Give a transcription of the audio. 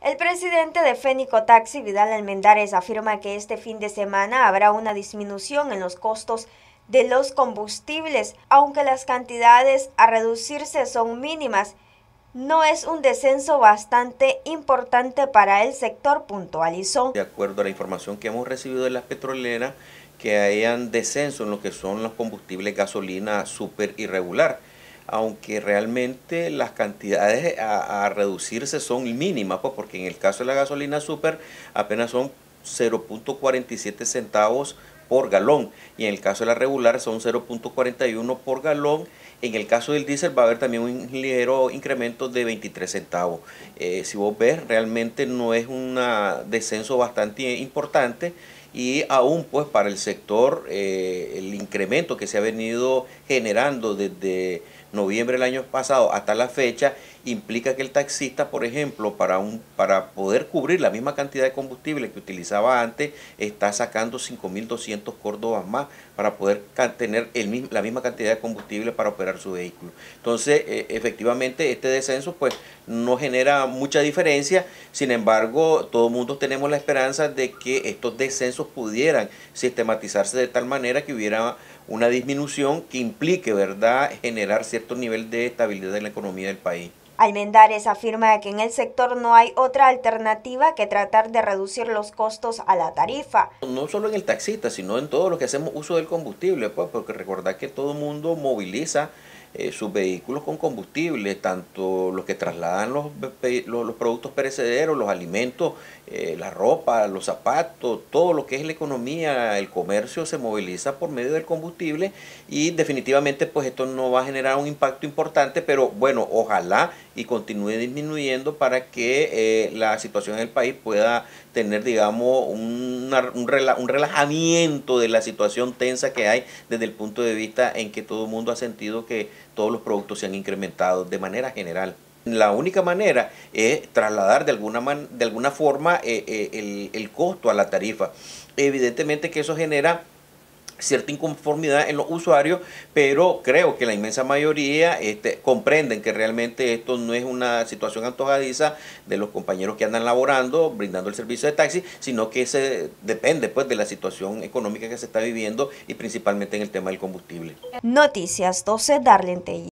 El presidente de Fénico Taxi, Vidal Almendares, afirma que este fin de semana habrá una disminución en los costos de los combustibles, aunque las cantidades a reducirse son mínimas. No es un descenso bastante importante para el sector, puntualizó. De acuerdo a la información que hemos recibido de las petroleras, que hayan descenso en lo que son los combustibles gasolina super irregular aunque realmente las cantidades a, reducirse son mínimas, pues porque en el caso de la gasolina super apenas son 0.47 centavos por galón y en el caso de la regular son 0.41 por galón. En el caso del diésel va a haber también un ligero incremento de 23 centavos. Eh, si vos ves, realmente no es un descenso bastante importante y aún pues para el sector eh, el incremento que se ha venido generando desde noviembre del año pasado hasta la fecha implica que el taxista, por ejemplo, para, un, para poder cubrir la misma cantidad de combustible que utilizaba antes, está sacando 5.200 córdobas más para poder tener la misma cantidad de combustible para operar su vehículo. Entonces, eh, efectivamente, este descenso pues no genera mucha diferencia, sin embargo, todo el mundo tenemos la esperanza de que estos descensos pudieran sistematizarse de tal manera que hubiera una disminución que implique, ¿verdad?, generar cierto nivel de estabilidad en la economía del país. Almendares afirma que en el sector no hay otra alternativa que tratar de reducir los costos a la tarifa. No solo en el taxista, sino en todos los que hacemos uso del combustible, pues, porque recordad que todo el mundo moviliza eh, sus vehículos con combustible, tanto los que trasladan los, productos perecederos, los alimentos, eh, la ropa, los zapatos, todo lo que es la economía, el comercio se moviliza por medio del combustible y definitivamente pues esto no va a generar un impacto importante, pero bueno, ojalá y continúe disminuyendo para que eh, la situación en el país pueda tener, digamos, un, un relajamiento de la situación tensa que hay desde el punto de vista en que todo el mundo ha sentido que todos los productos se han incrementado de manera general. La única manera es trasladar de alguna, de alguna forma eh, eh, el, el costo a la tarifa. Evidentemente que eso genera cierta inconformidad en los usuarios, pero creo que la inmensa mayoría este, comprenden que realmente esto no es una situación antojadiza de los compañeros que andan laborando, brindando el servicio de taxi, sino que se depende pues de la situación económica que se está viviendo y principalmente en el tema del combustible. Noticias 12 Darlene